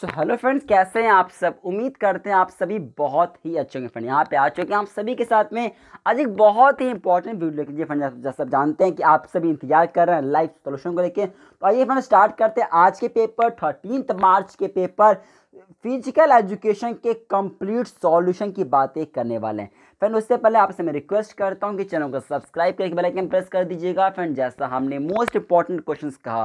so hello friends कैसे हैं आप सब उम्मीद करते हैं आप सभी बहुत ही अच्छे होंगे फ्रेंड यहाँ पे आ चुके हैं आप सभी के साथ में आज एक बहुत ही इंपॉर्टेंट वीडियो लेके फ्रेंड जैसा सब जानते हैं कि आप सभी इंतजार कर रहे हैं लाइव सोल्यूशन को लेके तो आइए फ्रेंड स्टार्ट करते हैं आज के पेपर थर्टीन मार्च के पेपर फिजिकल एजुकेशन के कंप्लीट सॉल्यूशन की बातें करने वाले हैं फ्रेंड उससे पहले आपसे मैं रिक्वेस्ट करता हूँ कि चैनल को सब्सक्राइब करके बेलाइकन प्रेस कर दीजिएगा फ्रेंड जैसा हमने मोस्ट इंपॉर्टेंट क्वेश्चन कहा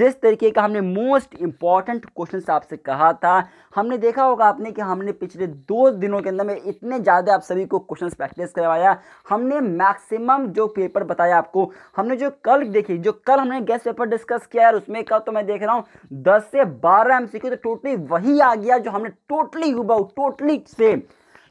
जिस तरीके का हमने मोस्ट इंपॉर्टेंट क्वेश्चन आपसे कहा था हमने देखा होगा आपने कि हमने पिछले दो दिनों के अंदर में इतने ज़्यादा आप सभी को क्वेश्चन प्रैक्टिस करवाया हमने मैक्सिमम जो पेपर बताया आपको हमने जो कल देखी जो कल हमने गेस्ट पेपर डिस्कस किया यार उसमें कल तो मैं देख रहा हूँ दस से बारह एम तो टोटली वही आ गया जो हमने टोटली हुआ टोटली सेम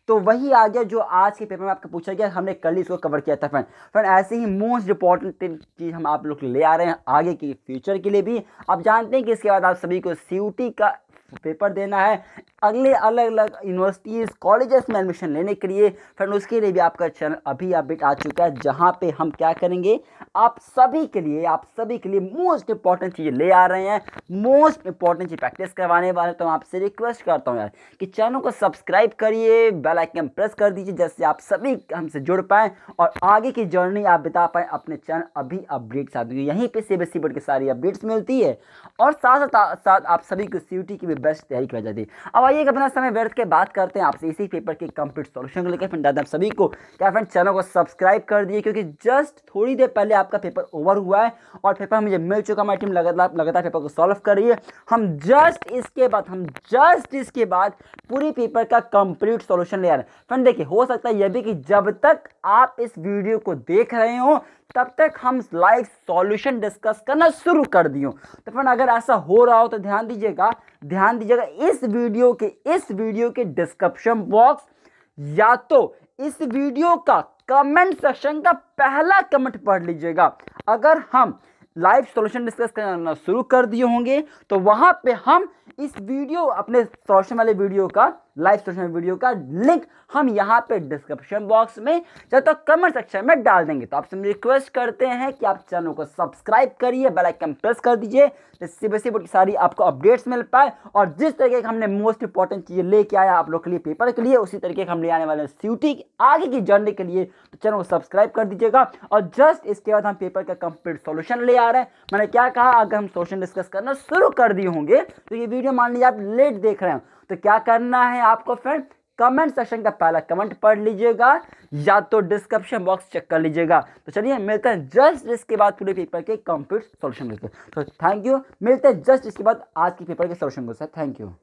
तो वही आ गया जो आज के पेपर में आपका पूछा गया हमने कल इसको कवर किया था फ्रेंड फ्रेंड ऐसे ही मोस्ट इंपॉर्टेंट चीज़ हम आप लोग ले आ रहे हैं आगे की फ्यूचर के लिए भी आप जानते हैं कि इसके बाद आप सभी को सी का पेपर देना है अगले अलग अलग यूनिवर्सिटीज़ कॉलेजेस में एडमिशन लेने के लिए फ्रेंड उसके लिए भी आपका चैनल अभी अपडेट आ चुका है जहाँ पे हम क्या करेंगे आप सभी के लिए आप सभी के लिए मोस्ट इंपॉर्टेंट चीज़ें ले आ रहे हैं मोस्ट इंपॉर्टेंट चीज़ प्रैक्टिस करवाने वाले तो आपसे रिक्वेस्ट करता हूँ यार कि चैनल को सब्सक्राइब करिए बेल आइकन प्रेस कर दीजिए जैसे आप सभी हमसे जुड़ पाएँ और आगे की जर्नी आप बिता पाएँ अपने चैनल अभी अपडेट्स आ यहीं पर सी बोर्ड के सारी अपडेट्स मिलती है और साथ साथ आप सभी को सी की बेस्ट तैयारी करवाई जाती है अब आइए अपना समय व्यर्थ के बात करते हैं आपसे इसी पेपर के कंप्लीट सॉल्यूशन को लेकर फ्रेंड आप सभी को क्या फ्रेंड चैनल को सब्सक्राइब कर दिए क्योंकि जस्ट थोड़ी देर पहले आपका पेपर ओवर हुआ है और पेपर मुझे मिल चुका हमारी टीम लगातार लगातार पेपर को सॉल्व कर रही है हम जस्ट इसके बाद हम जस्ट इसके बाद पूरी पेपर का कंप्लीट सोल्यूशन ले आ रहे हैं फ्रेंड देखिए हो सकता है यह भी कि जब तक आप इस वीडियो को देख रहे हो तब तक हम लाइव सॉल्यूशन डिस्कस करना शुरू कर दियो तो फ्रेंड अगर ऐसा हो रहा हो तो ध्यान दीजिएगा ध्यान दीजिएगा इस वीडियो के इस वीडियो के डिस्क्रिप्शन बॉक्स या तो इस वीडियो का कमेंट सेक्शन का पहला कमेंट पढ़ लीजिएगा अगर हम लाइव सॉल्यूशन डिस्कस करना शुरू कर दिए होंगे तो वहां पे हम इस वीडियो अपने सॉल्यूशन वाले वीडियो का लाइव सोशल वीडियो का लिंक हम यहाँ पे डिस्क्रिप्शन बॉक्स में या तो कमेंट सेक्शन में डाल देंगे तो आपसे हम रिक्वेस्ट करते हैं कि आप चैनल को सब्सक्राइब करिए बेल आइकन प्रेस कर दीजिए जिससे बेसी बोर्ड की सारी आपको अपडेट्स मिल पाए और जिस तरीके का हमने मोस्ट इंपॉर्टेंट चीज़ें लेके आया आप लोग के लिए पेपर के लिए उसी तरीके के हम ले आने वाले सीटी आगे की जर्नी के लिए तो चैनल को सब्सक्राइब कर दीजिएगा और जस्ट इसके बाद हम पेपर का कंप्लीट सोल्यूशन ले आ रहे हैं मैंने क्या कहा अगर हम सोल्यूशन डिस्कस करना शुरू कर दिए होंगे तो ये वीडियो मान लीजिए आप लेट देख रहे हैं तो क्या करना है आपको फ्रेंड कमेंट सेक्शन का पहला कमेंट पढ़ लीजिएगा या तो डिस्क्रिप्शन बॉक्स चेक कर लीजिएगा तो चलिए मिलते हैं जस्ट इसके बाद पूरे पेपर के कंप्लीट सॉल्यूशन लेकर तो थैंक यू मिलते हैं जस्ट इसके बाद आज के पेपर के सॉल्यूशन को सर थैंक यू